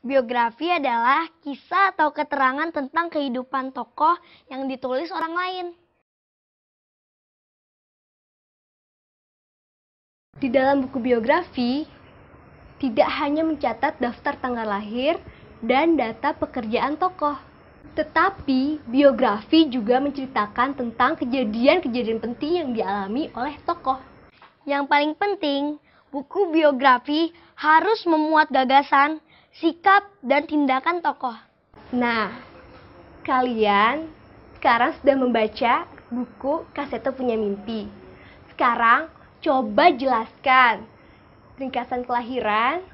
Biografi adalah kisah atau keterangan tentang kehidupan tokoh yang ditulis orang lain. Di dalam buku biografi, tidak hanya mencatat daftar tanggal lahir dan data pekerjaan tokoh, tetapi biografi juga menceritakan tentang kejadian-kejadian penting yang dialami oleh tokoh. Yang paling penting, buku biografi harus memuat gagasan sikap, dan tindakan tokoh. Nah, kalian sekarang sudah membaca buku Kaseto Punya Mimpi. Sekarang coba jelaskan ringkasan kelahiran,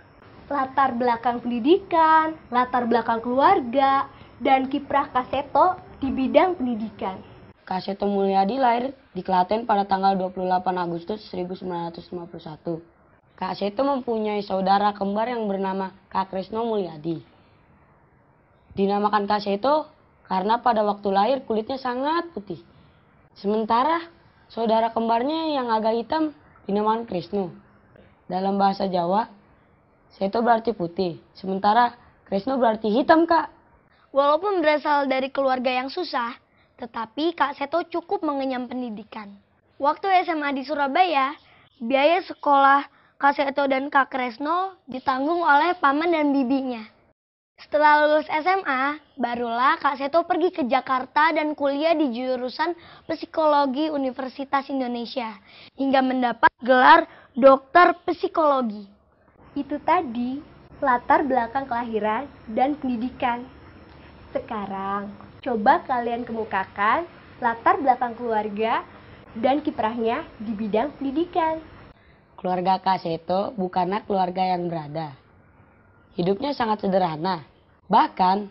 latar belakang pendidikan, latar belakang keluarga, dan kiprah Kaseto di bidang pendidikan. Kaseto Mulyadi lahir di Klaten pada tanggal 28 Agustus 1951. Kak Seto mempunyai saudara kembar yang bernama Kak Kresno Mulyadi. Dinamakan Kak Seto karena pada waktu lahir kulitnya sangat putih. Sementara saudara kembarnya yang agak hitam dinamakan Kresno. Dalam bahasa Jawa, Seto berarti putih, sementara Kresno berarti hitam, Kak. Walaupun berasal dari keluarga yang susah, tetapi Kak Seto cukup mengenyam pendidikan. Waktu SMA di Surabaya, biaya sekolah Kak Seto dan Kak Kresno ditanggung oleh paman dan bibinya. Setelah lulus SMA, barulah Kak Seto pergi ke Jakarta dan kuliah di jurusan Psikologi Universitas Indonesia hingga mendapat gelar Dokter Psikologi. Itu tadi latar belakang kelahiran dan pendidikan. Sekarang, coba kalian kemukakan latar belakang keluarga dan kiprahnya di bidang pendidikan. Keluarga Kaseto bukanlah keluarga yang berada. Hidupnya sangat sederhana. Bahkan,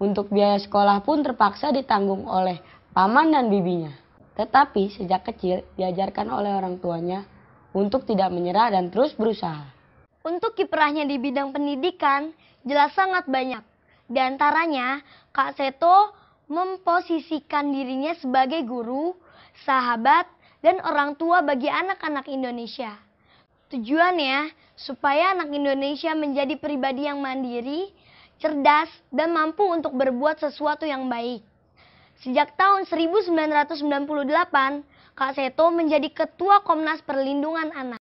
untuk biaya sekolah pun terpaksa ditanggung oleh paman dan bibinya. Tetapi sejak kecil diajarkan oleh orang tuanya untuk tidak menyerah dan terus berusaha. Untuk kiprahnya di bidang pendidikan jelas sangat banyak. Di antaranya, Kak Seto memposisikan dirinya sebagai guru, sahabat, dan orang tua bagi anak-anak Indonesia. Tujuannya supaya anak Indonesia menjadi pribadi yang mandiri, cerdas, dan mampu untuk berbuat sesuatu yang baik. Sejak tahun 1998, Kak Seto menjadi Ketua Komnas Perlindungan Anak.